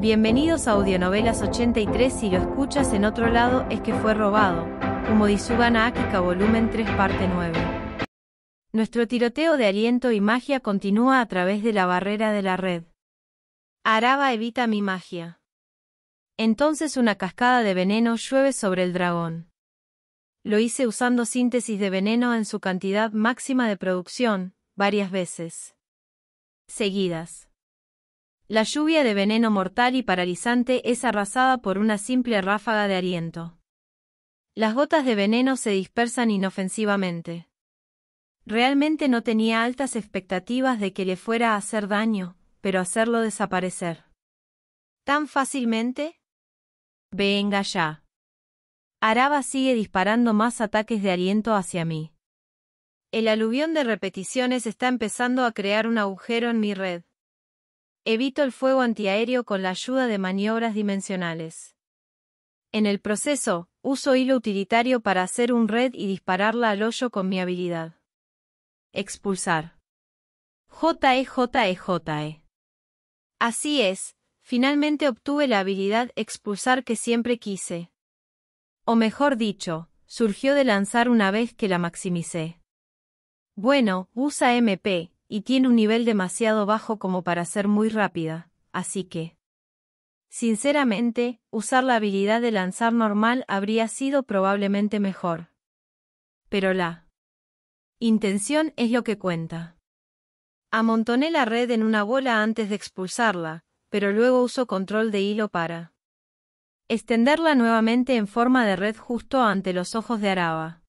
Bienvenidos a Audionovelas 83 si lo escuchas en otro lado es que fue robado. Disugana Akika volumen 3 parte 9. Nuestro tiroteo de aliento y magia continúa a través de la barrera de la red. Araba evita mi magia. Entonces una cascada de veneno llueve sobre el dragón. Lo hice usando síntesis de veneno en su cantidad máxima de producción, varias veces. Seguidas. La lluvia de veneno mortal y paralizante es arrasada por una simple ráfaga de aliento. Las gotas de veneno se dispersan inofensivamente. Realmente no tenía altas expectativas de que le fuera a hacer daño, pero hacerlo desaparecer. ¿Tan fácilmente? Venga ya. Araba sigue disparando más ataques de aliento hacia mí. El aluvión de repeticiones está empezando a crear un agujero en mi red. Evito el fuego antiaéreo con la ayuda de maniobras dimensionales. En el proceso, uso hilo utilitario para hacer un red y dispararla al hoyo con mi habilidad. Expulsar. j JEJEJE. E e. Así es, finalmente obtuve la habilidad expulsar que siempre quise. O mejor dicho, surgió de lanzar una vez que la maximicé. Bueno, usa MP, y tiene un nivel demasiado bajo como para ser muy rápida, así que... Sinceramente, usar la habilidad de lanzar normal habría sido probablemente mejor. Pero la intención es lo que cuenta. Amontoné la red en una bola antes de expulsarla, pero luego uso control de hilo para extenderla nuevamente en forma de red justo ante los ojos de Araba.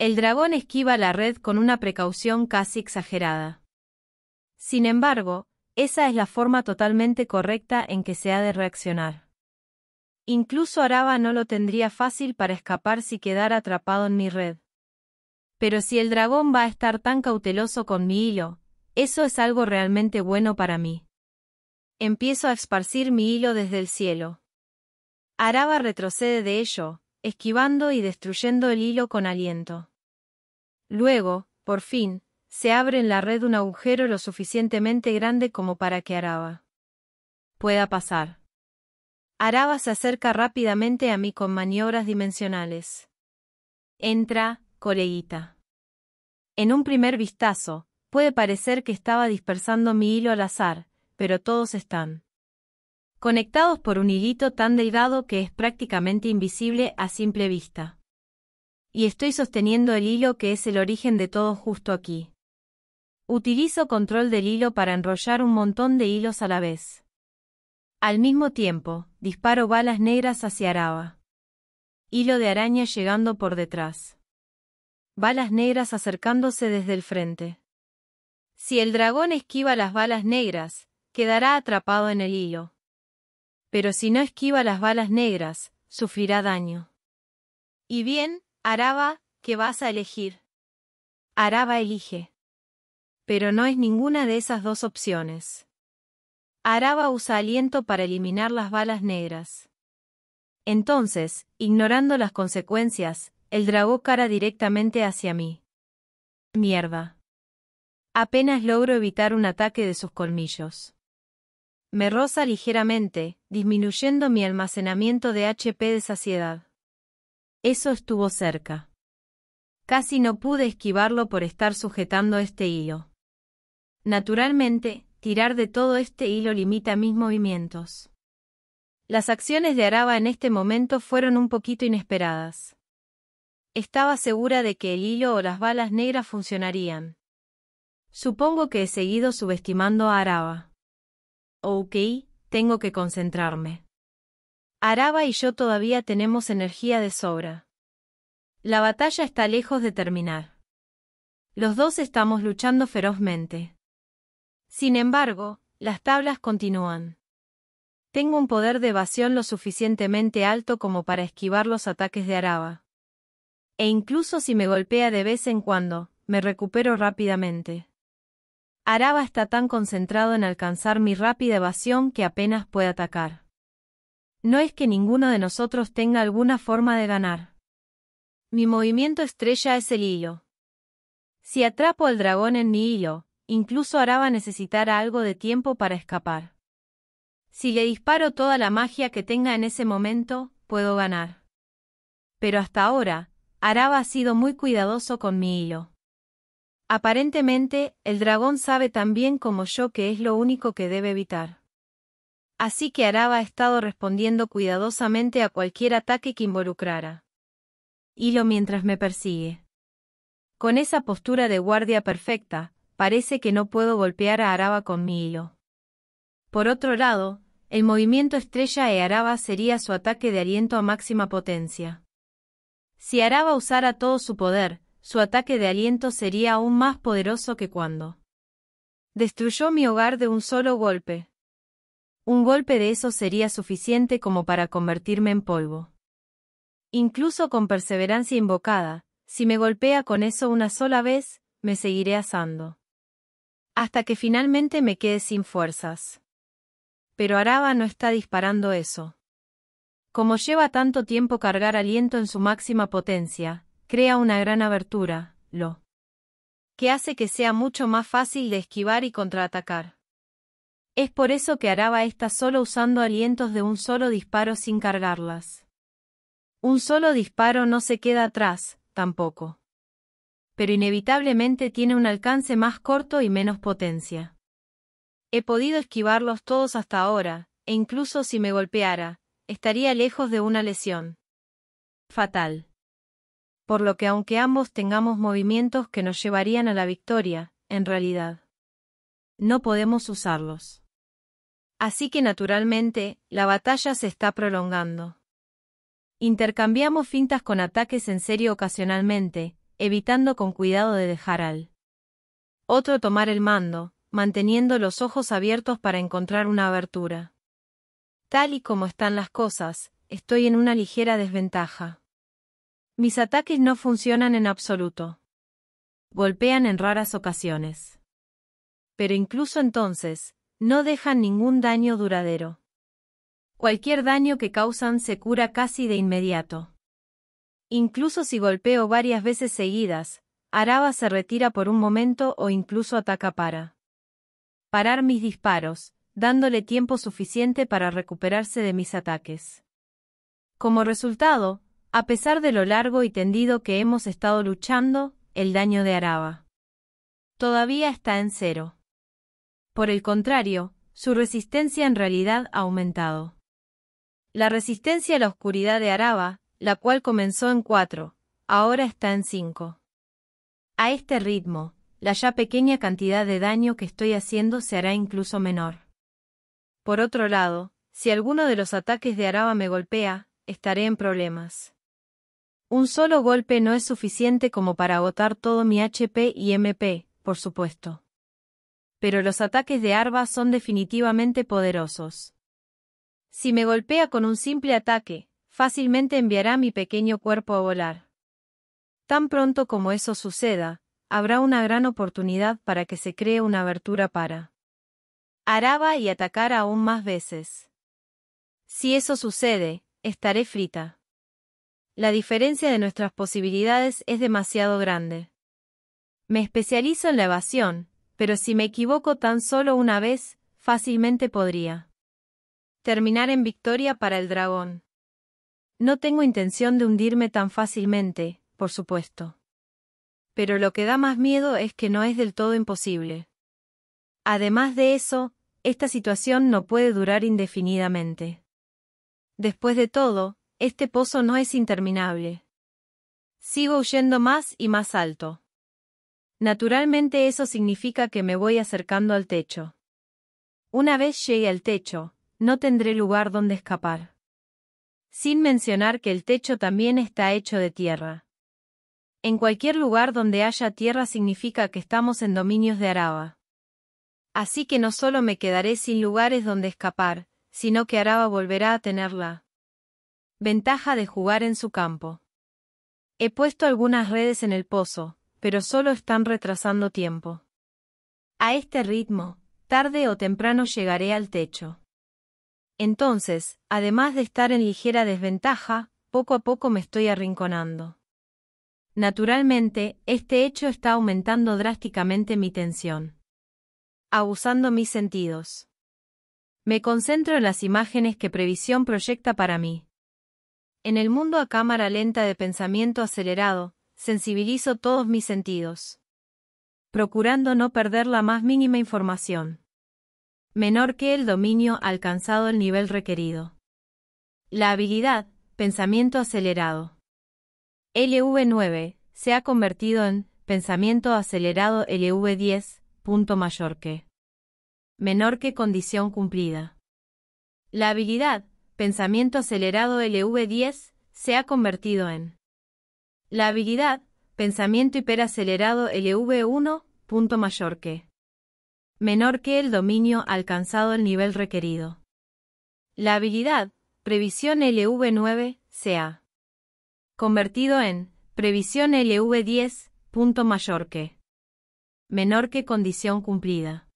El dragón esquiva la red con una precaución casi exagerada. Sin embargo, esa es la forma totalmente correcta en que se ha de reaccionar. Incluso Araba no lo tendría fácil para escapar si quedara atrapado en mi red. Pero si el dragón va a estar tan cauteloso con mi hilo, eso es algo realmente bueno para mí. Empiezo a esparcir mi hilo desde el cielo. Araba retrocede de ello, esquivando y destruyendo el hilo con aliento. Luego, por fin, se abre en la red un agujero lo suficientemente grande como para que Araba pueda pasar. Araba se acerca rápidamente a mí con maniobras dimensionales. Entra, coleguita. En un primer vistazo, puede parecer que estaba dispersando mi hilo al azar, pero todos están conectados por un higuito tan delgado que es prácticamente invisible a simple vista y estoy sosteniendo el hilo que es el origen de todo justo aquí. Utilizo control del hilo para enrollar un montón de hilos a la vez. Al mismo tiempo, disparo balas negras hacia Araba. Hilo de araña llegando por detrás. Balas negras acercándose desde el frente. Si el dragón esquiva las balas negras, quedará atrapado en el hilo. Pero si no esquiva las balas negras, sufrirá daño. Y bien, Araba, ¿qué vas a elegir. Araba elige. Pero no es ninguna de esas dos opciones. Araba usa aliento para eliminar las balas negras. Entonces, ignorando las consecuencias, el dragó cara directamente hacia mí. Mierda. Apenas logro evitar un ataque de sus colmillos. Me roza ligeramente, disminuyendo mi almacenamiento de HP de saciedad. Eso estuvo cerca. Casi no pude esquivarlo por estar sujetando este hilo. Naturalmente, tirar de todo este hilo limita mis movimientos. Las acciones de Araba en este momento fueron un poquito inesperadas. Estaba segura de que el hilo o las balas negras funcionarían. Supongo que he seguido subestimando a Araba. Ok, tengo que concentrarme. Araba y yo todavía tenemos energía de sobra. La batalla está lejos de terminar. Los dos estamos luchando ferozmente. Sin embargo, las tablas continúan. Tengo un poder de evasión lo suficientemente alto como para esquivar los ataques de Araba. E incluso si me golpea de vez en cuando, me recupero rápidamente. Araba está tan concentrado en alcanzar mi rápida evasión que apenas puede atacar. No es que ninguno de nosotros tenga alguna forma de ganar. Mi movimiento estrella es el hilo. Si atrapo al dragón en mi hilo, incluso Araba necesitará algo de tiempo para escapar. Si le disparo toda la magia que tenga en ese momento, puedo ganar. Pero hasta ahora, Araba ha sido muy cuidadoso con mi hilo. Aparentemente, el dragón sabe tan bien como yo que es lo único que debe evitar así que Araba ha estado respondiendo cuidadosamente a cualquier ataque que involucrara. Hilo mientras me persigue. Con esa postura de guardia perfecta, parece que no puedo golpear a Araba con mi hilo. Por otro lado, el movimiento estrella de Araba sería su ataque de aliento a máxima potencia. Si Araba usara todo su poder, su ataque de aliento sería aún más poderoso que cuando destruyó mi hogar de un solo golpe. Un golpe de eso sería suficiente como para convertirme en polvo. Incluso con perseverancia invocada, si me golpea con eso una sola vez, me seguiré asando. Hasta que finalmente me quede sin fuerzas. Pero Araba no está disparando eso. Como lleva tanto tiempo cargar aliento en su máxima potencia, crea una gran abertura, lo que hace que sea mucho más fácil de esquivar y contraatacar. Es por eso que araba está solo usando alientos de un solo disparo sin cargarlas. Un solo disparo no se queda atrás, tampoco. Pero inevitablemente tiene un alcance más corto y menos potencia. He podido esquivarlos todos hasta ahora, e incluso si me golpeara, estaría lejos de una lesión. Fatal. Por lo que aunque ambos tengamos movimientos que nos llevarían a la victoria, en realidad. No podemos usarlos. Así que naturalmente, la batalla se está prolongando. Intercambiamos fintas con ataques en serio ocasionalmente, evitando con cuidado de dejar al otro tomar el mando, manteniendo los ojos abiertos para encontrar una abertura. Tal y como están las cosas, estoy en una ligera desventaja. Mis ataques no funcionan en absoluto. Golpean en raras ocasiones. Pero incluso entonces, no dejan ningún daño duradero. Cualquier daño que causan se cura casi de inmediato. Incluso si golpeo varias veces seguidas, Araba se retira por un momento o incluso ataca para parar mis disparos, dándole tiempo suficiente para recuperarse de mis ataques. Como resultado, a pesar de lo largo y tendido que hemos estado luchando, el daño de Araba todavía está en cero. Por el contrario, su resistencia en realidad ha aumentado. La resistencia a la oscuridad de Araba, la cual comenzó en 4, ahora está en 5. A este ritmo, la ya pequeña cantidad de daño que estoy haciendo se hará incluso menor. Por otro lado, si alguno de los ataques de Araba me golpea, estaré en problemas. Un solo golpe no es suficiente como para agotar todo mi HP y MP, por supuesto pero los ataques de Arba son definitivamente poderosos. Si me golpea con un simple ataque, fácilmente enviará mi pequeño cuerpo a volar. Tan pronto como eso suceda, habrá una gran oportunidad para que se cree una abertura para Araba y atacar aún más veces. Si eso sucede, estaré frita. La diferencia de nuestras posibilidades es demasiado grande. Me especializo en la evasión, pero si me equivoco tan solo una vez, fácilmente podría terminar en victoria para el dragón. No tengo intención de hundirme tan fácilmente, por supuesto. Pero lo que da más miedo es que no es del todo imposible. Además de eso, esta situación no puede durar indefinidamente. Después de todo, este pozo no es interminable. Sigo huyendo más y más alto. Naturalmente eso significa que me voy acercando al techo. Una vez llegue al techo, no tendré lugar donde escapar. Sin mencionar que el techo también está hecho de tierra. En cualquier lugar donde haya tierra significa que estamos en dominios de Araba. Así que no solo me quedaré sin lugares donde escapar, sino que Araba volverá a tenerla. Ventaja de jugar en su campo. He puesto algunas redes en el pozo, pero solo están retrasando tiempo. A este ritmo, tarde o temprano llegaré al techo. Entonces, además de estar en ligera desventaja, poco a poco me estoy arrinconando. Naturalmente, este hecho está aumentando drásticamente mi tensión. Abusando mis sentidos. Me concentro en las imágenes que previsión proyecta para mí. En el mundo a cámara lenta de pensamiento acelerado, sensibilizo todos mis sentidos. Procurando no perder la más mínima información. Menor que el dominio alcanzado el nivel requerido. La habilidad, pensamiento acelerado. LV9 se ha convertido en pensamiento acelerado LV10, punto mayor que. Menor que condición cumplida. La habilidad, pensamiento acelerado LV10, se ha convertido en la habilidad, pensamiento hiperacelerado LV1, punto mayor que. Menor que el dominio alcanzado el nivel requerido. La habilidad, previsión LV9, sea convertido en previsión LV10, punto mayor que. Menor que condición cumplida.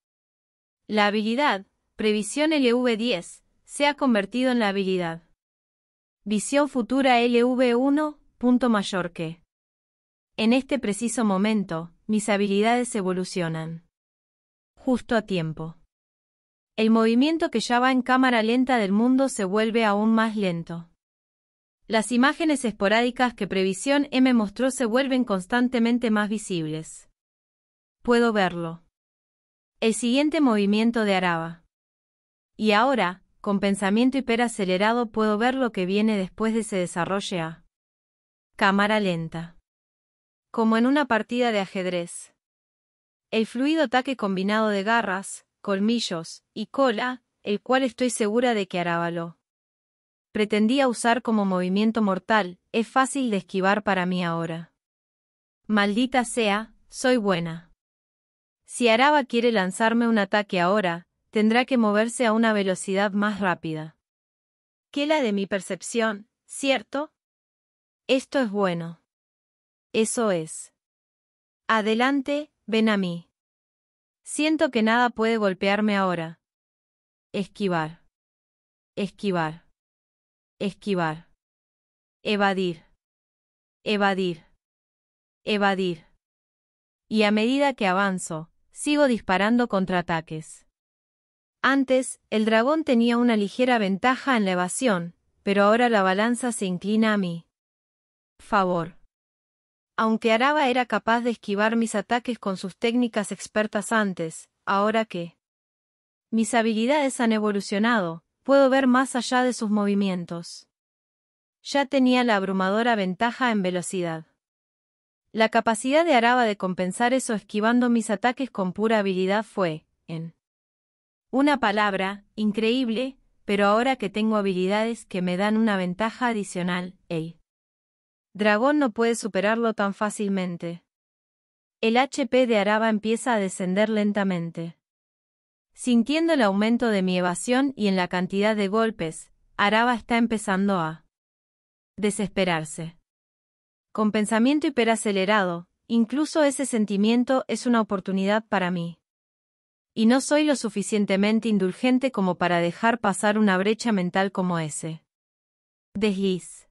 La habilidad, previsión LV10, se ha convertido en la habilidad. Visión futura LV1, Punto mayor que. En este preciso momento, mis habilidades evolucionan. Justo a tiempo. El movimiento que ya va en cámara lenta del mundo se vuelve aún más lento. Las imágenes esporádicas que Previsión M mostró se vuelven constantemente más visibles. Puedo verlo. El siguiente movimiento de Araba. Y ahora, con pensamiento hiperacelerado puedo ver lo que viene después de ese desarrollo A. Cámara lenta. Como en una partida de ajedrez. El fluido ataque combinado de garras, colmillos y cola, el cual estoy segura de que lo pretendía usar como movimiento mortal, es fácil de esquivar para mí ahora. Maldita sea, soy buena. Si Araba quiere lanzarme un ataque ahora, tendrá que moverse a una velocidad más rápida. Que la de mi percepción, ¿cierto? Esto es bueno. Eso es. Adelante, ven a mí. Siento que nada puede golpearme ahora. Esquivar. Esquivar. Esquivar. Evadir. Evadir. Evadir. Y a medida que avanzo, sigo disparando contraataques. Antes, el dragón tenía una ligera ventaja en la evasión, pero ahora la balanza se inclina a mí favor. Aunque Araba era capaz de esquivar mis ataques con sus técnicas expertas antes, ahora que mis habilidades han evolucionado, puedo ver más allá de sus movimientos. Ya tenía la abrumadora ventaja en velocidad. La capacidad de Araba de compensar eso esquivando mis ataques con pura habilidad fue, en una palabra, increíble, pero ahora que tengo habilidades que me dan una ventaja adicional, ey. Dragón no puede superarlo tan fácilmente. El HP de Araba empieza a descender lentamente. Sintiendo el aumento de mi evasión y en la cantidad de golpes, Araba está empezando a desesperarse. Con pensamiento hiperacelerado, incluso ese sentimiento es una oportunidad para mí. Y no soy lo suficientemente indulgente como para dejar pasar una brecha mental como ese. Desliz.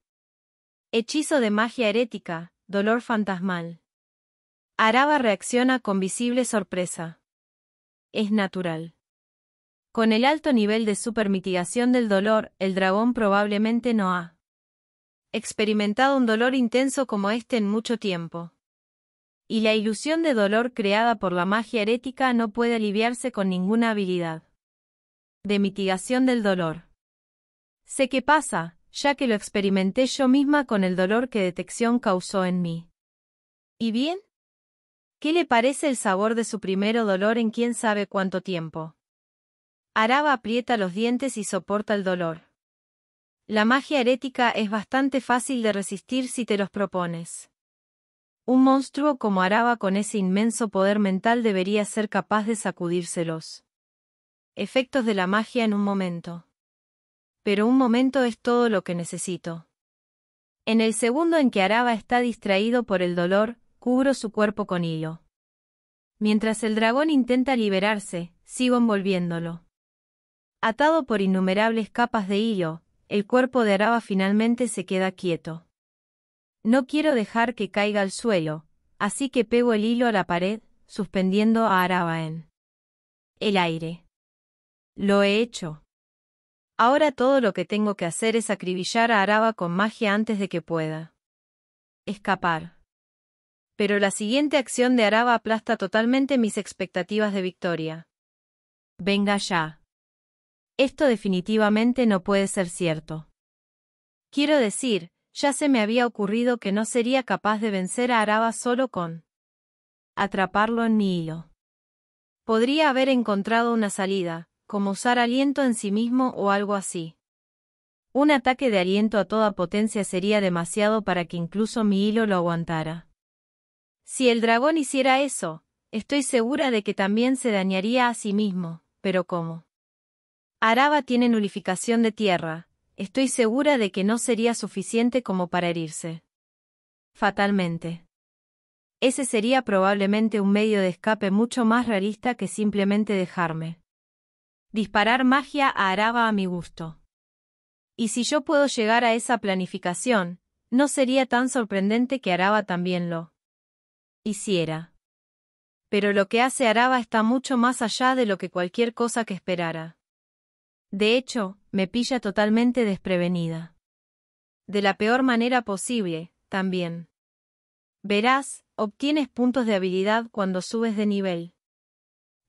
Hechizo de magia herética, dolor fantasmal. Araba reacciona con visible sorpresa. Es natural. Con el alto nivel de supermitigación del dolor, el dragón probablemente no ha experimentado un dolor intenso como este en mucho tiempo. Y la ilusión de dolor creada por la magia herética no puede aliviarse con ninguna habilidad de mitigación del dolor. Sé qué pasa, ya que lo experimenté yo misma con el dolor que detección causó en mí. ¿Y bien? ¿Qué le parece el sabor de su primero dolor en quién sabe cuánto tiempo? Araba aprieta los dientes y soporta el dolor. La magia herética es bastante fácil de resistir si te los propones. Un monstruo como Araba con ese inmenso poder mental debería ser capaz de sacudírselos. Efectos de la magia en un momento pero un momento es todo lo que necesito. En el segundo en que Araba está distraído por el dolor, cubro su cuerpo con hilo. Mientras el dragón intenta liberarse, sigo envolviéndolo. Atado por innumerables capas de hilo, el cuerpo de Araba finalmente se queda quieto. No quiero dejar que caiga al suelo, así que pego el hilo a la pared, suspendiendo a Araba en el aire. Lo he hecho. Ahora todo lo que tengo que hacer es acribillar a Araba con magia antes de que pueda. Escapar. Pero la siguiente acción de Araba aplasta totalmente mis expectativas de victoria. Venga ya. Esto definitivamente no puede ser cierto. Quiero decir, ya se me había ocurrido que no sería capaz de vencer a Araba solo con atraparlo en mi hilo. Podría haber encontrado una salida, como usar aliento en sí mismo o algo así. Un ataque de aliento a toda potencia sería demasiado para que incluso mi hilo lo aguantara. Si el dragón hiciera eso, estoy segura de que también se dañaría a sí mismo, pero ¿cómo? Araba tiene nulificación de tierra, estoy segura de que no sería suficiente como para herirse. Fatalmente. Ese sería probablemente un medio de escape mucho más realista que simplemente dejarme. Disparar magia a Araba a mi gusto. Y si yo puedo llegar a esa planificación, no sería tan sorprendente que Araba también lo hiciera. Pero lo que hace Araba está mucho más allá de lo que cualquier cosa que esperara. De hecho, me pilla totalmente desprevenida. De la peor manera posible, también. Verás, obtienes puntos de habilidad cuando subes de nivel.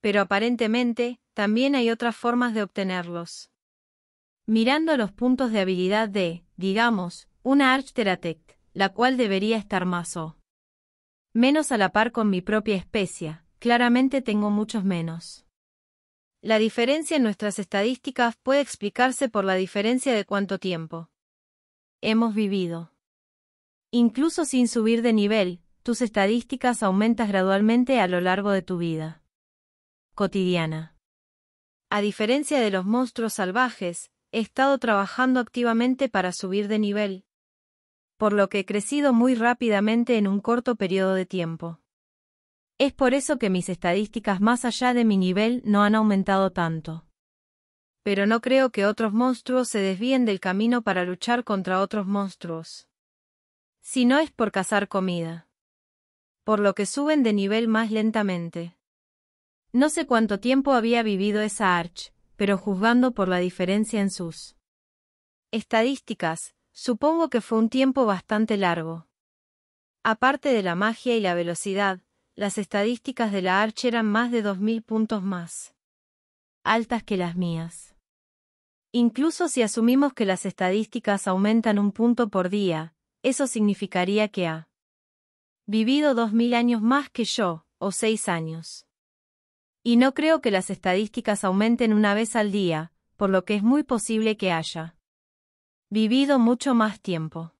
Pero aparentemente, también hay otras formas de obtenerlos. Mirando los puntos de habilidad de, digamos, una archteratect, la cual debería estar más o menos a la par con mi propia especie, claramente tengo muchos menos. La diferencia en nuestras estadísticas puede explicarse por la diferencia de cuánto tiempo hemos vivido. Incluso sin subir de nivel, tus estadísticas aumentas gradualmente a lo largo de tu vida cotidiana a diferencia de los monstruos salvajes, he estado trabajando activamente para subir de nivel, por lo que he crecido muy rápidamente en un corto periodo de tiempo. Es por eso que mis estadísticas más allá de mi nivel no han aumentado tanto. Pero no creo que otros monstruos se desvíen del camino para luchar contra otros monstruos. Si no es por cazar comida. Por lo que suben de nivel más lentamente. No sé cuánto tiempo había vivido esa Arch, pero juzgando por la diferencia en sus estadísticas, supongo que fue un tiempo bastante largo. Aparte de la magia y la velocidad, las estadísticas de la Arch eran más de 2.000 puntos más altas que las mías. Incluso si asumimos que las estadísticas aumentan un punto por día, eso significaría que ha vivido 2.000 años más que yo, o seis años. Y no creo que las estadísticas aumenten una vez al día, por lo que es muy posible que haya vivido mucho más tiempo.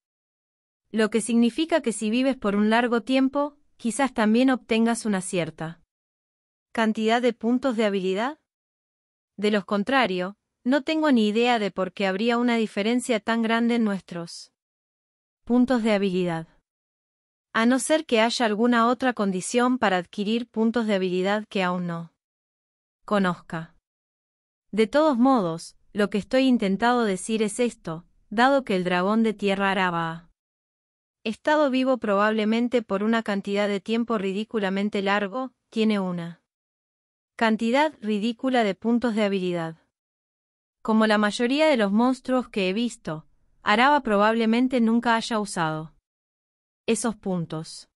Lo que significa que si vives por un largo tiempo, quizás también obtengas una cierta cantidad de puntos de habilidad. De lo contrario, no tengo ni idea de por qué habría una diferencia tan grande en nuestros puntos de habilidad. A no ser que haya alguna otra condición para adquirir puntos de habilidad que aún no conozca. De todos modos, lo que estoy intentado decir es esto, dado que el dragón de tierra araba ha estado vivo probablemente por una cantidad de tiempo ridículamente largo, tiene una cantidad ridícula de puntos de habilidad. Como la mayoría de los monstruos que he visto, Araba probablemente nunca haya usado esos puntos.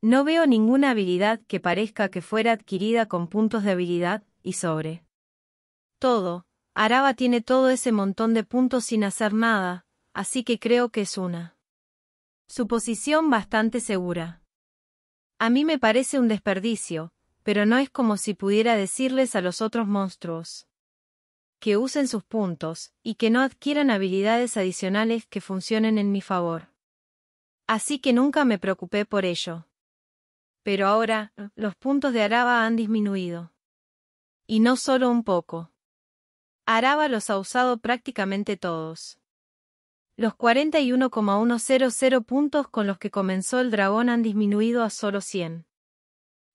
No veo ninguna habilidad que parezca que fuera adquirida con puntos de habilidad, y sobre. Todo, Araba tiene todo ese montón de puntos sin hacer nada, así que creo que es una. Suposición bastante segura. A mí me parece un desperdicio, pero no es como si pudiera decirles a los otros monstruos que usen sus puntos y que no adquieran habilidades adicionales que funcionen en mi favor. Así que nunca me preocupé por ello pero ahora los puntos de Araba han disminuido. Y no solo un poco. Araba los ha usado prácticamente todos. Los 41,100 puntos con los que comenzó el dragón han disminuido a solo 100.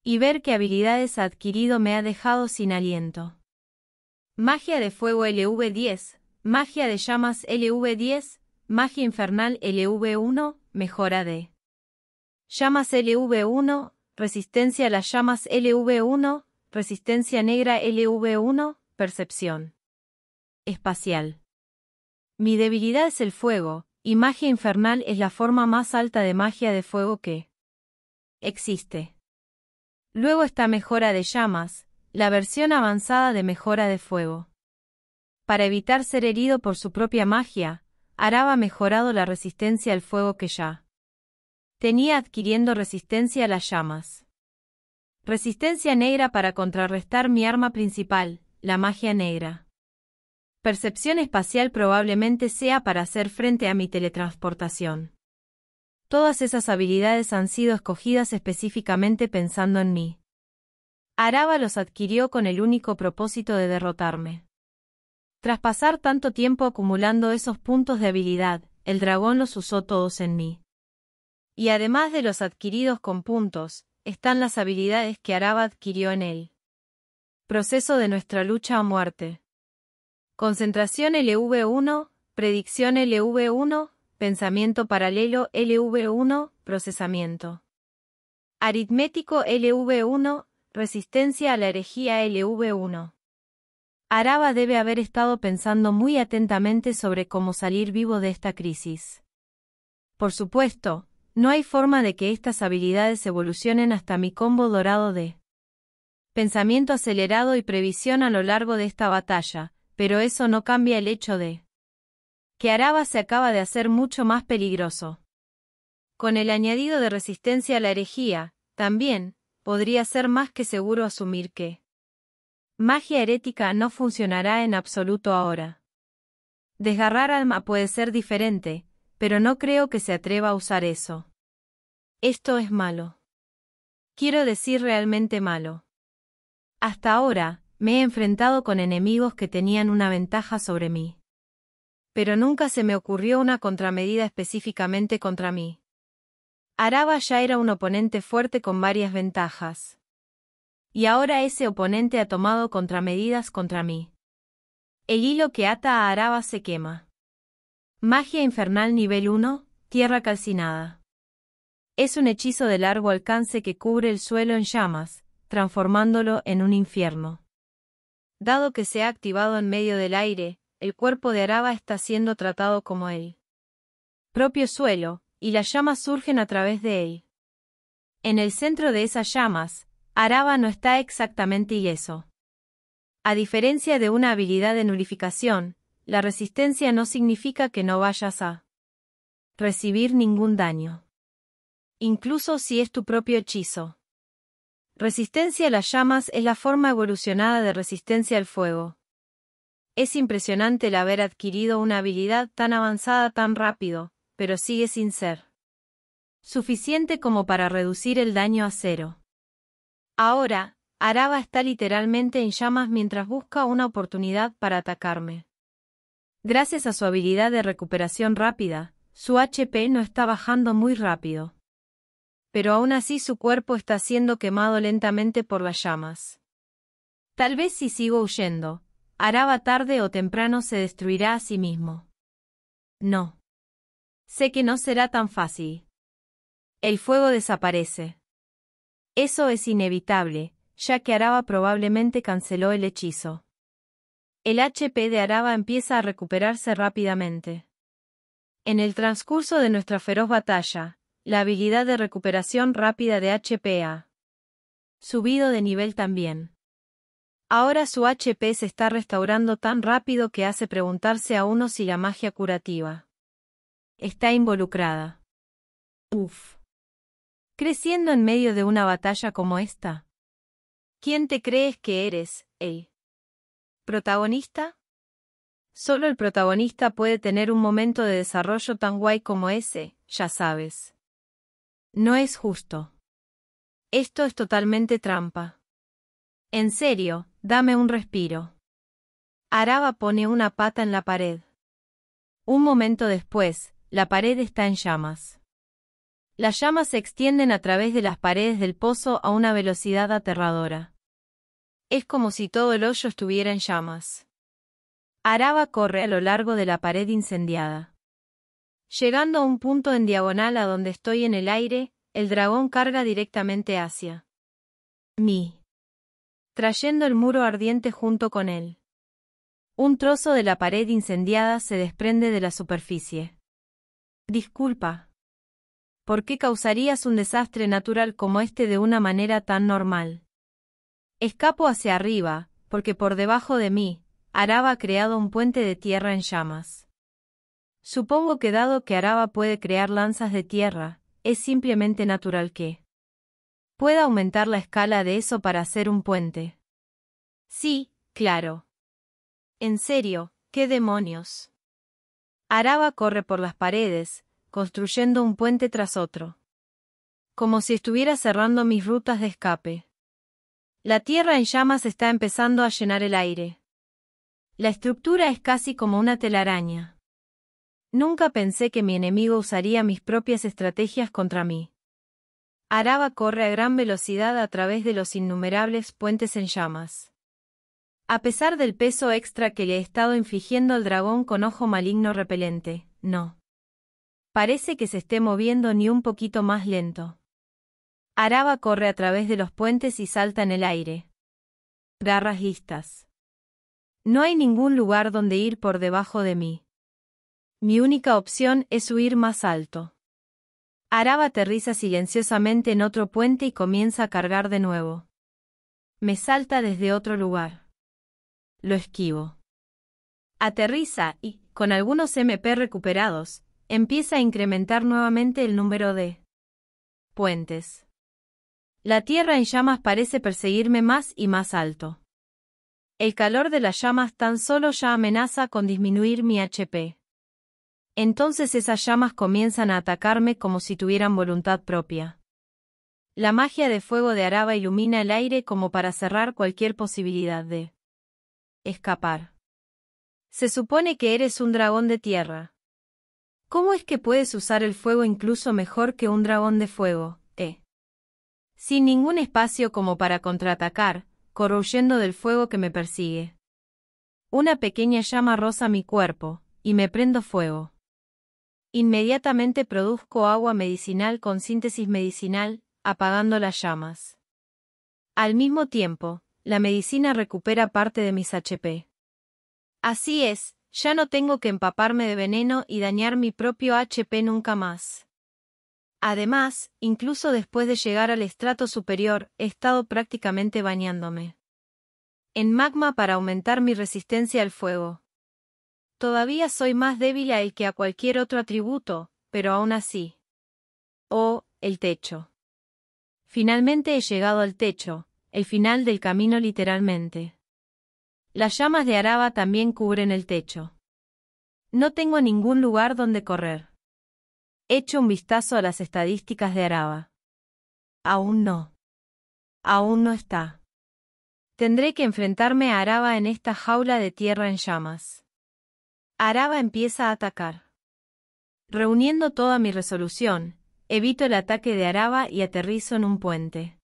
Y ver qué habilidades ha adquirido me ha dejado sin aliento. Magia de fuego LV10, magia de llamas LV10, magia infernal LV1, mejora de llamas LV1, Resistencia a las llamas LV1, resistencia negra LV1, percepción. Espacial. Mi debilidad es el fuego, y magia infernal es la forma más alta de magia de fuego que existe. Luego está mejora de llamas, la versión avanzada de mejora de fuego. Para evitar ser herido por su propia magia, Araba ha mejorado la resistencia al fuego que ya tenía adquiriendo resistencia a las llamas. Resistencia negra para contrarrestar mi arma principal, la magia negra. Percepción espacial probablemente sea para hacer frente a mi teletransportación. Todas esas habilidades han sido escogidas específicamente pensando en mí. Araba los adquirió con el único propósito de derrotarme. Tras pasar tanto tiempo acumulando esos puntos de habilidad, el dragón los usó todos en mí. Y además de los adquiridos con puntos, están las habilidades que Araba adquirió en él. Proceso de nuestra lucha a muerte. Concentración LV1, predicción LV1, pensamiento paralelo LV1, procesamiento. Aritmético LV1, resistencia a la herejía LV1. Araba debe haber estado pensando muy atentamente sobre cómo salir vivo de esta crisis. Por supuesto, no hay forma de que estas habilidades evolucionen hasta mi combo dorado de pensamiento acelerado y previsión a lo largo de esta batalla, pero eso no cambia el hecho de que Araba se acaba de hacer mucho más peligroso. Con el añadido de resistencia a la herejía, también, podría ser más que seguro asumir que magia herética no funcionará en absoluto ahora. Desgarrar alma puede ser diferente, pero no creo que se atreva a usar eso. Esto es malo. Quiero decir realmente malo. Hasta ahora, me he enfrentado con enemigos que tenían una ventaja sobre mí. Pero nunca se me ocurrió una contramedida específicamente contra mí. Araba ya era un oponente fuerte con varias ventajas. Y ahora ese oponente ha tomado contramedidas contra mí. El hilo que ata a Araba se quema. Magia infernal nivel 1, tierra calcinada. Es un hechizo de largo alcance que cubre el suelo en llamas, transformándolo en un infierno. Dado que se ha activado en medio del aire, el cuerpo de Araba está siendo tratado como él. propio suelo, y las llamas surgen a través de él. En el centro de esas llamas, Araba no está exactamente eso. A diferencia de una habilidad de nulificación, la resistencia no significa que no vayas a recibir ningún daño. Incluso si es tu propio hechizo. Resistencia a las llamas es la forma evolucionada de resistencia al fuego. Es impresionante el haber adquirido una habilidad tan avanzada tan rápido, pero sigue sin ser suficiente como para reducir el daño a cero. Ahora, Araba está literalmente en llamas mientras busca una oportunidad para atacarme. Gracias a su habilidad de recuperación rápida, su HP no está bajando muy rápido. Pero aún así su cuerpo está siendo quemado lentamente por las llamas. Tal vez si sigo huyendo, Araba tarde o temprano se destruirá a sí mismo. No. Sé que no será tan fácil. El fuego desaparece. Eso es inevitable, ya que Araba probablemente canceló el hechizo el HP de Araba empieza a recuperarse rápidamente. En el transcurso de nuestra feroz batalla, la habilidad de recuperación rápida de HP ha subido de nivel también. Ahora su HP se está restaurando tan rápido que hace preguntarse a uno si la magia curativa está involucrada. Uf. Creciendo en medio de una batalla como esta. ¿Quién te crees que eres, eh? ¿Protagonista? Solo el protagonista puede tener un momento de desarrollo tan guay como ese, ya sabes. No es justo. Esto es totalmente trampa. En serio, dame un respiro. Araba pone una pata en la pared. Un momento después, la pared está en llamas. Las llamas se extienden a través de las paredes del pozo a una velocidad aterradora. Es como si todo el hoyo estuviera en llamas. Araba corre a lo largo de la pared incendiada. Llegando a un punto en diagonal a donde estoy en el aire, el dragón carga directamente hacia mí, trayendo el muro ardiente junto con él. Un trozo de la pared incendiada se desprende de la superficie. Disculpa. ¿Por qué causarías un desastre natural como este de una manera tan normal? Escapo hacia arriba, porque por debajo de mí, Araba ha creado un puente de tierra en llamas. Supongo que dado que Araba puede crear lanzas de tierra, es simplemente natural que pueda aumentar la escala de eso para hacer un puente. Sí, claro. En serio, ¿qué demonios? Araba corre por las paredes, construyendo un puente tras otro. Como si estuviera cerrando mis rutas de escape. La Tierra en llamas está empezando a llenar el aire. La estructura es casi como una telaraña. Nunca pensé que mi enemigo usaría mis propias estrategias contra mí. Araba corre a gran velocidad a través de los innumerables puentes en llamas. A pesar del peso extra que le he estado infligiendo al dragón con ojo maligno repelente, no. Parece que se esté moviendo ni un poquito más lento. Araba corre a través de los puentes y salta en el aire. Garras No hay ningún lugar donde ir por debajo de mí. Mi única opción es huir más alto. Araba aterriza silenciosamente en otro puente y comienza a cargar de nuevo. Me salta desde otro lugar. Lo esquivo. Aterriza y, con algunos MP recuperados, empieza a incrementar nuevamente el número de puentes. La tierra en llamas parece perseguirme más y más alto. El calor de las llamas tan solo ya amenaza con disminuir mi HP. Entonces esas llamas comienzan a atacarme como si tuvieran voluntad propia. La magia de fuego de Araba ilumina el aire como para cerrar cualquier posibilidad de escapar. Se supone que eres un dragón de tierra. ¿Cómo es que puedes usar el fuego incluso mejor que un dragón de fuego? sin ningún espacio como para contraatacar, corroyendo del fuego que me persigue. Una pequeña llama roza mi cuerpo, y me prendo fuego. Inmediatamente produzco agua medicinal con síntesis medicinal, apagando las llamas. Al mismo tiempo, la medicina recupera parte de mis HP. Así es, ya no tengo que empaparme de veneno y dañar mi propio HP nunca más. Además, incluso después de llegar al estrato superior, he estado prácticamente bañándome en magma para aumentar mi resistencia al fuego. Todavía soy más débil a que a cualquier otro atributo, pero aún así. Oh, el techo. Finalmente he llegado al techo, el final del camino literalmente. Las llamas de araba también cubren el techo. No tengo ningún lugar donde correr. Echo un vistazo a las estadísticas de Araba. Aún no. Aún no está. Tendré que enfrentarme a Araba en esta jaula de tierra en llamas. Araba empieza a atacar. Reuniendo toda mi resolución, evito el ataque de Araba y aterrizo en un puente.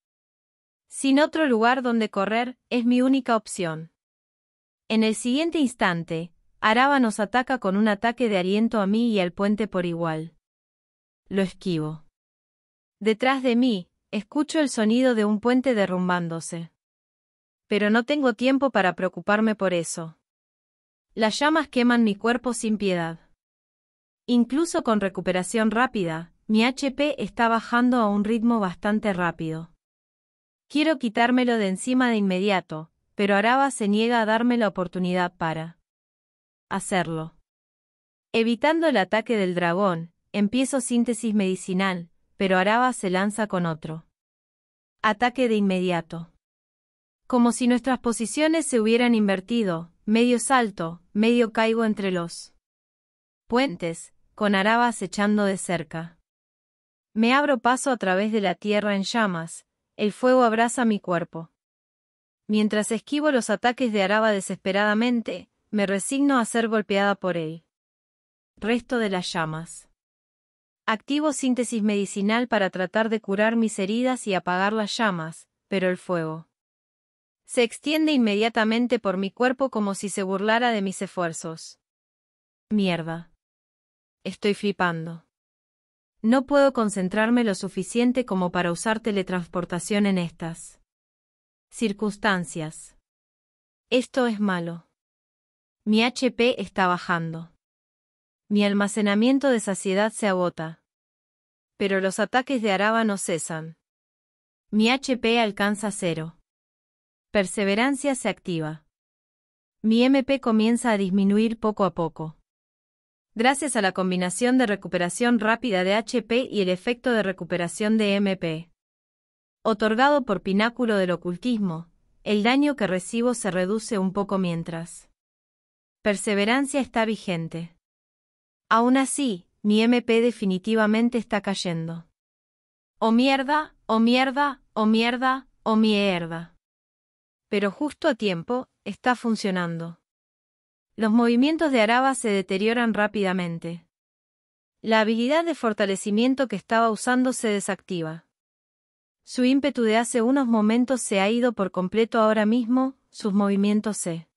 Sin otro lugar donde correr, es mi única opción. En el siguiente instante, Araba nos ataca con un ataque de aliento a mí y al puente por igual lo esquivo. Detrás de mí, escucho el sonido de un puente derrumbándose. Pero no tengo tiempo para preocuparme por eso. Las llamas queman mi cuerpo sin piedad. Incluso con recuperación rápida, mi HP está bajando a un ritmo bastante rápido. Quiero quitármelo de encima de inmediato, pero Araba se niega a darme la oportunidad para hacerlo. Evitando el ataque del dragón, Empiezo síntesis medicinal, pero Araba se lanza con otro. Ataque de inmediato. Como si nuestras posiciones se hubieran invertido, medio salto, medio caigo entre los puentes, con Araba acechando de cerca. Me abro paso a través de la tierra en llamas, el fuego abraza mi cuerpo. Mientras esquivo los ataques de Araba desesperadamente, me resigno a ser golpeada por él. Resto de las llamas. Activo síntesis medicinal para tratar de curar mis heridas y apagar las llamas, pero el fuego se extiende inmediatamente por mi cuerpo como si se burlara de mis esfuerzos. Mierda. Estoy flipando. No puedo concentrarme lo suficiente como para usar teletransportación en estas circunstancias. Esto es malo. Mi HP está bajando. Mi almacenamiento de saciedad se agota. Pero los ataques de Araba no cesan. Mi HP alcanza cero. Perseverancia se activa. Mi MP comienza a disminuir poco a poco. Gracias a la combinación de recuperación rápida de HP y el efecto de recuperación de MP. Otorgado por Pináculo del Ocultismo, el daño que recibo se reduce un poco mientras. Perseverancia está vigente. Aún así, mi MP definitivamente está cayendo. O mierda, o mierda, o mierda, o mierda. Pero justo a tiempo, está funcionando. Los movimientos de Araba se deterioran rápidamente. La habilidad de fortalecimiento que estaba usando se desactiva. Su ímpetu de hace unos momentos se ha ido por completo ahora mismo, sus movimientos se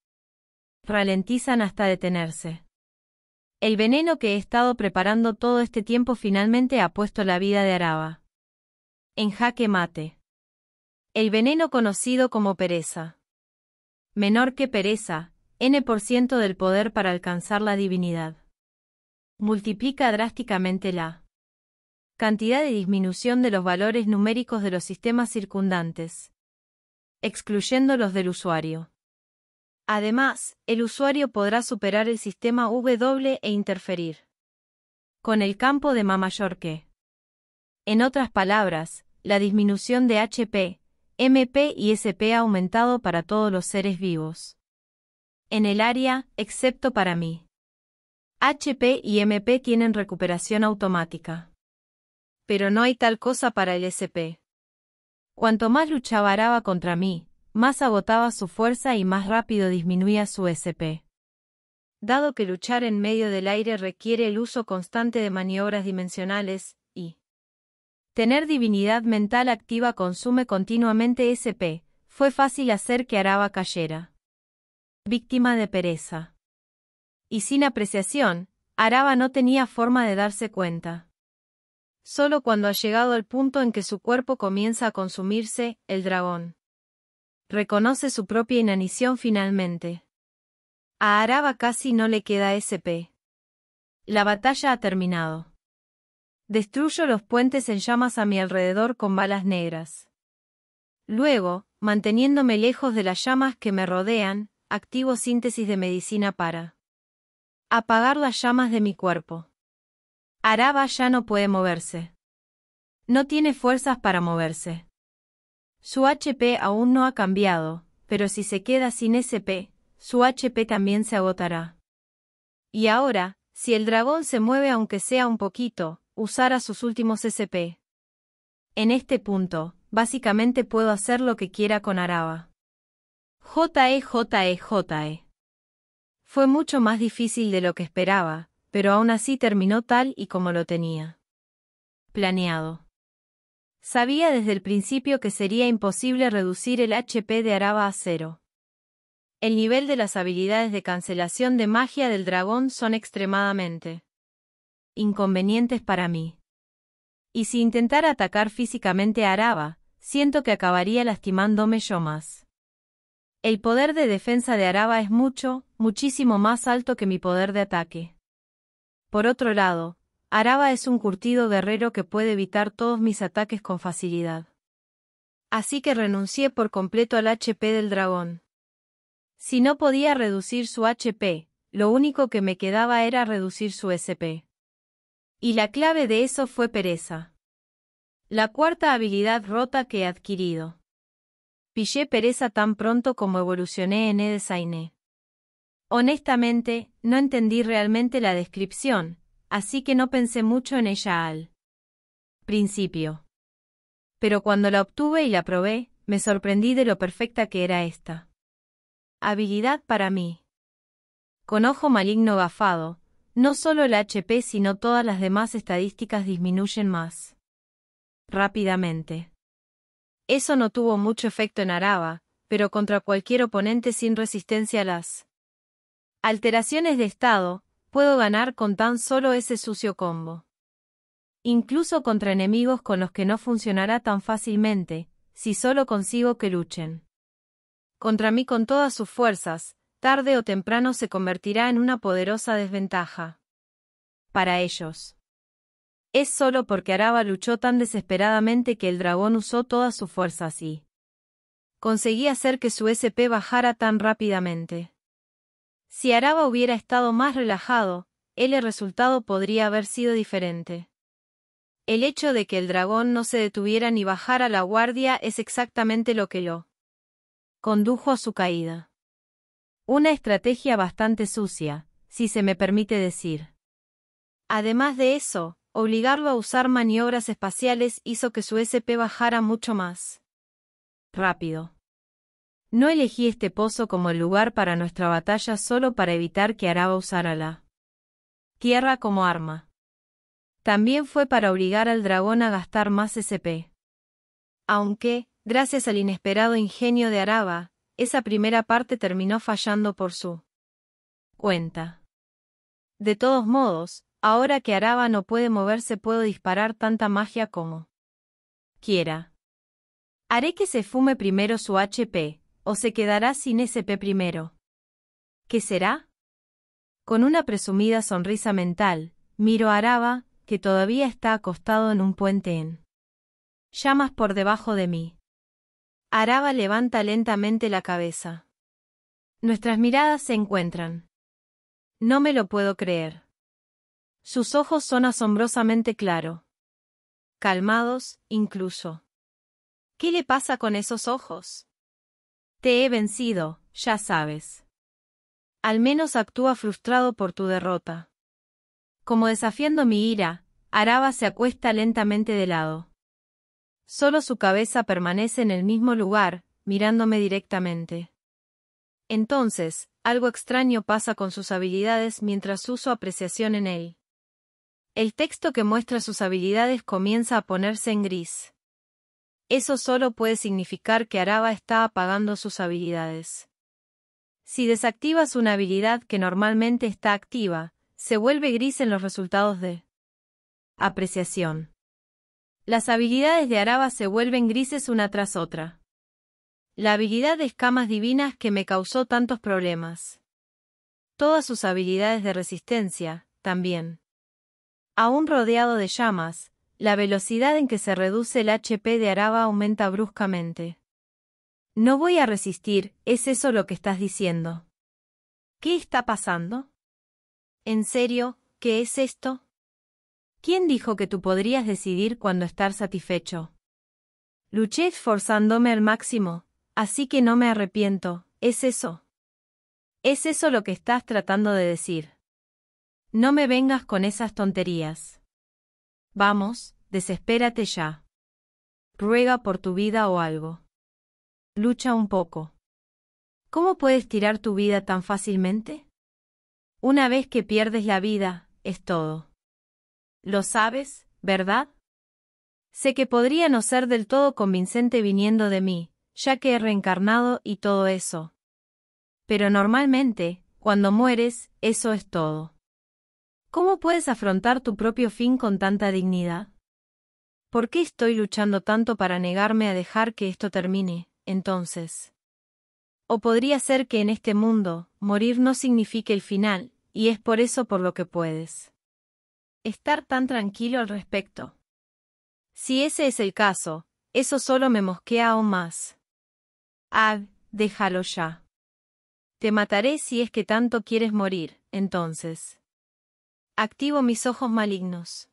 ralentizan hasta detenerse. El veneno que he estado preparando todo este tiempo finalmente ha puesto la vida de Araba. En jaque mate. El veneno conocido como pereza. Menor que pereza, n% por ciento del poder para alcanzar la divinidad. Multiplica drásticamente la cantidad de disminución de los valores numéricos de los sistemas circundantes, excluyendo los del usuario. Además, el usuario podrá superar el sistema W e interferir con el campo de Mamayorque. En otras palabras, la disminución de HP, MP y SP ha aumentado para todos los seres vivos. En el área, excepto para mí. HP y MP tienen recuperación automática. Pero no hay tal cosa para el SP. Cuanto más luchaba Araba contra mí, más agotaba su fuerza y más rápido disminuía su SP. Dado que luchar en medio del aire requiere el uso constante de maniobras dimensionales, y tener divinidad mental activa consume continuamente SP, fue fácil hacer que Araba cayera. Víctima de pereza. Y sin apreciación, Araba no tenía forma de darse cuenta. Solo cuando ha llegado al punto en que su cuerpo comienza a consumirse, el dragón reconoce su propia inanición finalmente. A Araba casi no le queda SP. La batalla ha terminado. Destruyo los puentes en llamas a mi alrededor con balas negras. Luego, manteniéndome lejos de las llamas que me rodean, activo síntesis de medicina para apagar las llamas de mi cuerpo. Araba ya no puede moverse. No tiene fuerzas para moverse. Su HP aún no ha cambiado, pero si se queda sin SP, su HP también se agotará. Y ahora, si el dragón se mueve aunque sea un poquito, usará sus últimos SP. En este punto, básicamente puedo hacer lo que quiera con Araba. JEJEJE. E, e. Fue mucho más difícil de lo que esperaba, pero aún así terminó tal y como lo tenía. Planeado. Sabía desde el principio que sería imposible reducir el HP de Araba a cero. El nivel de las habilidades de cancelación de magia del dragón son extremadamente inconvenientes para mí. Y si intentara atacar físicamente a Araba, siento que acabaría lastimándome yo más. El poder de defensa de Araba es mucho, muchísimo más alto que mi poder de ataque. Por otro lado, Araba es un curtido guerrero que puede evitar todos mis ataques con facilidad. Así que renuncié por completo al HP del dragón. Si no podía reducir su HP, lo único que me quedaba era reducir su SP. Y la clave de eso fue pereza. La cuarta habilidad rota que he adquirido. Pillé pereza tan pronto como evolucioné en e Honestamente, no entendí realmente la descripción, así que no pensé mucho en ella al principio. Pero cuando la obtuve y la probé, me sorprendí de lo perfecta que era esta habilidad para mí. Con ojo maligno gafado, no solo el HP sino todas las demás estadísticas disminuyen más rápidamente. Eso no tuvo mucho efecto en Araba, pero contra cualquier oponente sin resistencia a las alteraciones de estado, puedo ganar con tan solo ese sucio combo. Incluso contra enemigos con los que no funcionará tan fácilmente, si solo consigo que luchen. Contra mí con todas sus fuerzas, tarde o temprano se convertirá en una poderosa desventaja. Para ellos. Es solo porque Araba luchó tan desesperadamente que el dragón usó todas sus fuerzas y conseguí hacer que su SP bajara tan rápidamente. Si Araba hubiera estado más relajado, el resultado podría haber sido diferente. El hecho de que el dragón no se detuviera ni bajara la guardia es exactamente lo que lo condujo a su caída. Una estrategia bastante sucia, si se me permite decir. Además de eso, obligarlo a usar maniobras espaciales hizo que su SP bajara mucho más rápido. No elegí este pozo como el lugar para nuestra batalla solo para evitar que Araba usara la tierra como arma. También fue para obligar al dragón a gastar más SP. Aunque, gracias al inesperado ingenio de Araba, esa primera parte terminó fallando por su cuenta. De todos modos, ahora que Araba no puede moverse puedo disparar tanta magia como quiera. Haré que se fume primero su HP, o se quedará sin SP primero. ¿Qué será? Con una presumida sonrisa mental, miro a Araba, que todavía está acostado en un puente en llamas por debajo de mí. Araba levanta lentamente la cabeza. Nuestras miradas se encuentran. No me lo puedo creer. Sus ojos son asombrosamente claros. Calmados, incluso. ¿Qué le pasa con esos ojos? Te he vencido, ya sabes. Al menos actúa frustrado por tu derrota. Como desafiando mi ira, Araba se acuesta lentamente de lado. Solo su cabeza permanece en el mismo lugar, mirándome directamente. Entonces, algo extraño pasa con sus habilidades mientras uso apreciación en él. El texto que muestra sus habilidades comienza a ponerse en gris. Eso solo puede significar que Araba está apagando sus habilidades. Si desactivas una habilidad que normalmente está activa, se vuelve gris en los resultados de apreciación. Las habilidades de Araba se vuelven grises una tras otra. La habilidad de escamas divinas que me causó tantos problemas. Todas sus habilidades de resistencia, también. Aún rodeado de llamas, la velocidad en que se reduce el HP de Araba aumenta bruscamente. No voy a resistir, ¿es eso lo que estás diciendo? ¿Qué está pasando? ¿En serio, qué es esto? ¿Quién dijo que tú podrías decidir cuándo estar satisfecho? Luché esforzándome al máximo, así que no me arrepiento, ¿es eso? ¿Es eso lo que estás tratando de decir? No me vengas con esas tonterías. Vamos, desespérate ya. Ruega por tu vida o algo. Lucha un poco. ¿Cómo puedes tirar tu vida tan fácilmente? Una vez que pierdes la vida, es todo. Lo sabes, ¿verdad? Sé que podría no ser del todo convincente viniendo de mí, ya que he reencarnado y todo eso. Pero normalmente, cuando mueres, eso es todo. ¿Cómo puedes afrontar tu propio fin con tanta dignidad? ¿Por qué estoy luchando tanto para negarme a dejar que esto termine, entonces? O podría ser que en este mundo, morir no signifique el final, y es por eso por lo que puedes. Estar tan tranquilo al respecto. Si ese es el caso, eso solo me mosquea aún más. ¡Ah, déjalo ya. Te mataré si es que tanto quieres morir, entonces. Activo mis ojos malignos.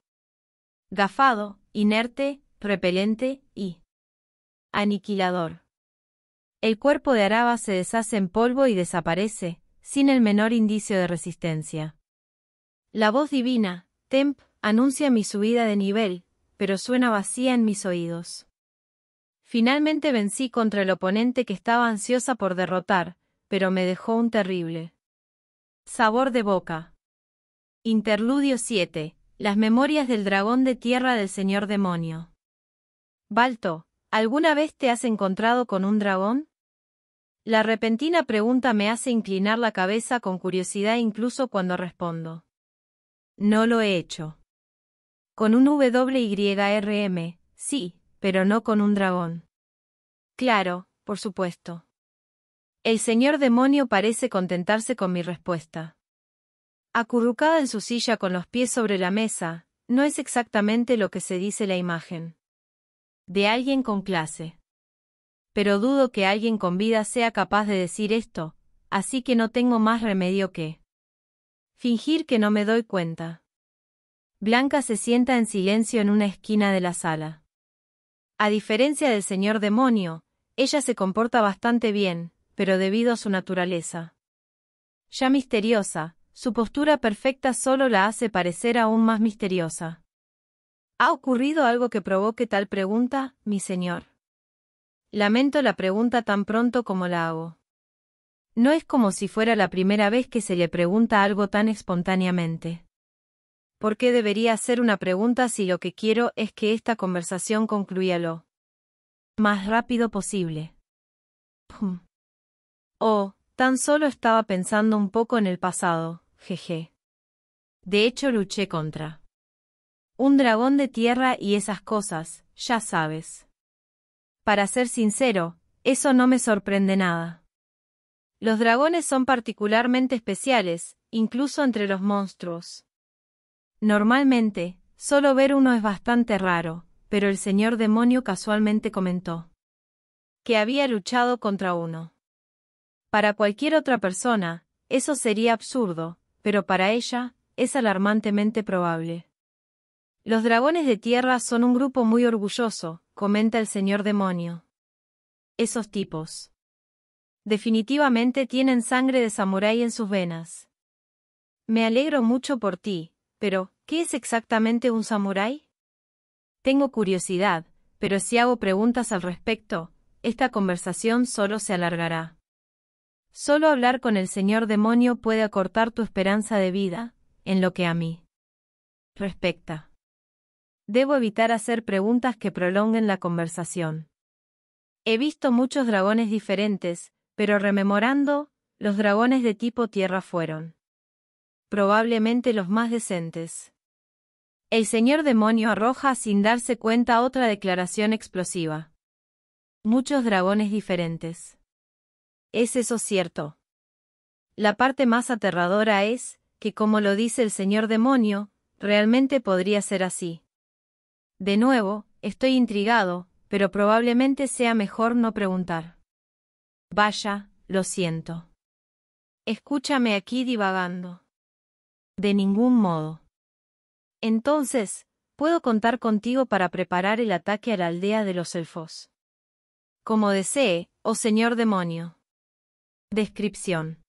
Gafado, inerte, repelente y aniquilador. El cuerpo de Araba se deshace en polvo y desaparece, sin el menor indicio de resistencia. La voz divina, Temp, anuncia mi subida de nivel, pero suena vacía en mis oídos. Finalmente vencí contra el oponente que estaba ansiosa por derrotar, pero me dejó un terrible sabor de boca. Interludio 7. Las memorias del dragón de tierra del señor demonio. Balto, ¿alguna vez te has encontrado con un dragón? La repentina pregunta me hace inclinar la cabeza con curiosidad incluso cuando respondo. No lo he hecho. Con un WYRM, sí, pero no con un dragón. Claro, por supuesto. El señor demonio parece contentarse con mi respuesta. Acurrucada en su silla con los pies sobre la mesa, no es exactamente lo que se dice la imagen. De alguien con clase. Pero dudo que alguien con vida sea capaz de decir esto, así que no tengo más remedio que fingir que no me doy cuenta. Blanca se sienta en silencio en una esquina de la sala. A diferencia del señor demonio, ella se comporta bastante bien, pero debido a su naturaleza. Ya misteriosa, su postura perfecta solo la hace parecer aún más misteriosa. ¿Ha ocurrido algo que provoque tal pregunta, mi señor? Lamento la pregunta tan pronto como la hago. No es como si fuera la primera vez que se le pregunta algo tan espontáneamente. ¿Por qué debería hacer una pregunta si lo que quiero es que esta conversación concluya lo más rápido posible? Oh, tan solo estaba pensando un poco en el pasado jeje. De hecho luché contra. Un dragón de tierra y esas cosas, ya sabes. Para ser sincero, eso no me sorprende nada. Los dragones son particularmente especiales, incluso entre los monstruos. Normalmente, solo ver uno es bastante raro, pero el señor demonio casualmente comentó que había luchado contra uno. Para cualquier otra persona, eso sería absurdo, pero para ella, es alarmantemente probable. Los dragones de tierra son un grupo muy orgulloso, comenta el señor demonio. Esos tipos. Definitivamente tienen sangre de samurái en sus venas. Me alegro mucho por ti, pero, ¿qué es exactamente un samurái? Tengo curiosidad, pero si hago preguntas al respecto, esta conversación solo se alargará. Solo hablar con el señor demonio puede acortar tu esperanza de vida, en lo que a mí respecta. Debo evitar hacer preguntas que prolonguen la conversación. He visto muchos dragones diferentes, pero rememorando, los dragones de tipo tierra fueron probablemente los más decentes. El señor demonio arroja sin darse cuenta otra declaración explosiva. Muchos dragones diferentes. ¿Es eso cierto? La parte más aterradora es, que como lo dice el señor demonio, realmente podría ser así. De nuevo, estoy intrigado, pero probablemente sea mejor no preguntar. Vaya, lo siento. Escúchame aquí divagando. De ningún modo. Entonces, puedo contar contigo para preparar el ataque a la aldea de los elfos. Como desee, oh señor demonio. Descripción.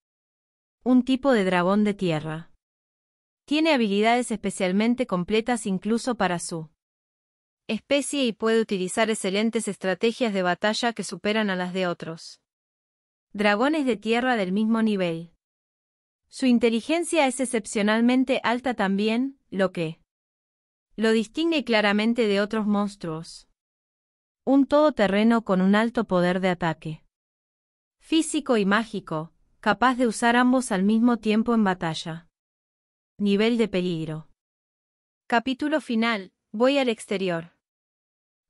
Un tipo de dragón de tierra. Tiene habilidades especialmente completas incluso para su especie y puede utilizar excelentes estrategias de batalla que superan a las de otros. Dragones de tierra del mismo nivel. Su inteligencia es excepcionalmente alta también, lo que lo distingue claramente de otros monstruos. Un todoterreno con un alto poder de ataque. Físico y mágico, capaz de usar ambos al mismo tiempo en batalla. Nivel de peligro. Capítulo final, voy al exterior.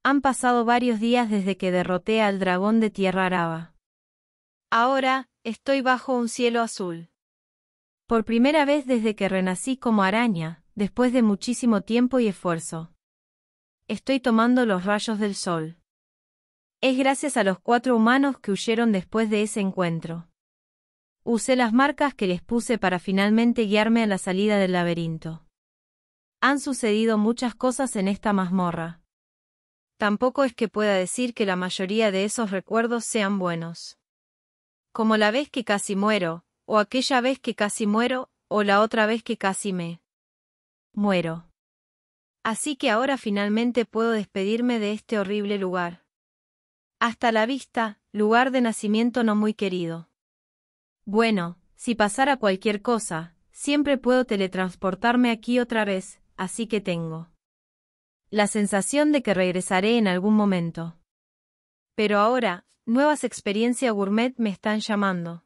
Han pasado varios días desde que derroté al dragón de Tierra Araba. Ahora, estoy bajo un cielo azul. Por primera vez desde que renací como araña, después de muchísimo tiempo y esfuerzo. Estoy tomando los rayos del sol. Es gracias a los cuatro humanos que huyeron después de ese encuentro. Usé las marcas que les puse para finalmente guiarme a la salida del laberinto. Han sucedido muchas cosas en esta mazmorra. Tampoco es que pueda decir que la mayoría de esos recuerdos sean buenos. Como la vez que casi muero, o aquella vez que casi muero, o la otra vez que casi me muero. Así que ahora finalmente puedo despedirme de este horrible lugar. Hasta la vista, lugar de nacimiento no muy querido. Bueno, si pasara cualquier cosa, siempre puedo teletransportarme aquí otra vez, así que tengo la sensación de que regresaré en algún momento. Pero ahora, nuevas experiencias gourmet me están llamando.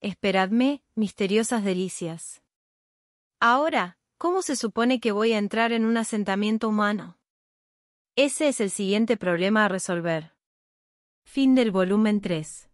Esperadme, misteriosas delicias. Ahora, ¿cómo se supone que voy a entrar en un asentamiento humano? Ese es el siguiente problema a resolver. Fin del volumen 3.